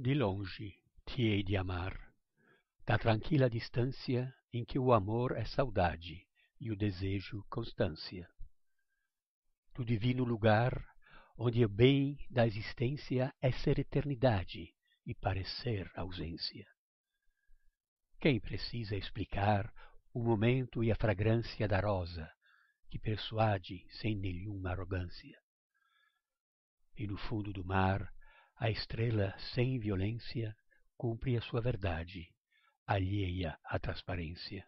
de longe te hei de amar, da tranquila distância em que o amor é saudade e o desejo constância. Do divino lugar onde o bem da existência é ser eternidade e parecer ausência. Quem precisa explicar o momento e a fragrância da rosa que persuade sem nenhuma arrogância? E no fundo do mar a estrela sem violência cumpre a sua verdade, alheia à transparência.